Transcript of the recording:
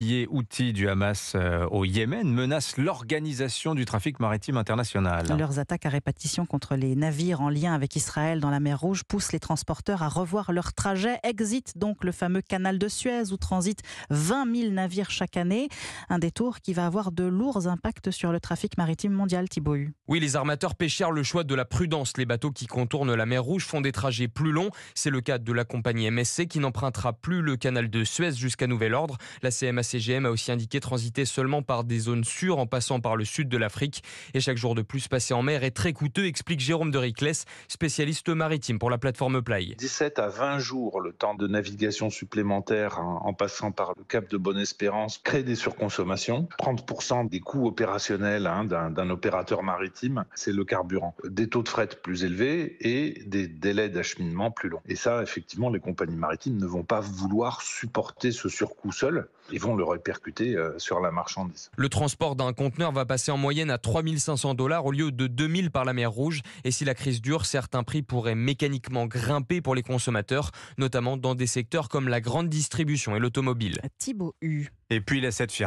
Les outils du Hamas euh, au Yémen menacent l'organisation du trafic maritime international. Leurs attaques à répétition contre les navires en lien avec Israël dans la mer Rouge poussent les transporteurs à revoir leur trajet. Exit donc le fameux canal de Suez où transitent 20 000 navires chaque année. Un détour qui va avoir de lourds impacts sur le trafic maritime mondial, Thibault. Oui, les armateurs pêchèrent le choix de la prudence. Les bateaux qui contournent la mer Rouge font des trajets plus longs. C'est le cas de la compagnie MSC qui n'empruntera plus le canal de Suez jusqu'à nouvel ordre. La CMS CGM a aussi indiqué transiter seulement par des zones sûres en passant par le sud de l'Afrique. Et chaque jour de plus passé en mer est très coûteux, explique Jérôme de spécialiste maritime pour la plateforme Play. 17 à 20 jours le temps de navigation supplémentaire en passant par le cap de Bonne-Espérance crée des surconsommations. 30% des coûts opérationnels hein, d'un opérateur maritime, c'est le carburant. Des taux de fret plus élevés et des délais d'acheminement plus longs. Et ça, effectivement, les compagnies maritimes ne vont pas vouloir supporter ce surcoût seul. Ils vont le répercuter euh, sur la marchandise. Le transport d'un conteneur va passer en moyenne à 3500 dollars au lieu de 2000 par la mer Rouge. Et si la crise dure, certains prix pourraient mécaniquement grimper pour les consommateurs, notamment dans des secteurs comme la grande distribution et l'automobile. Et puis il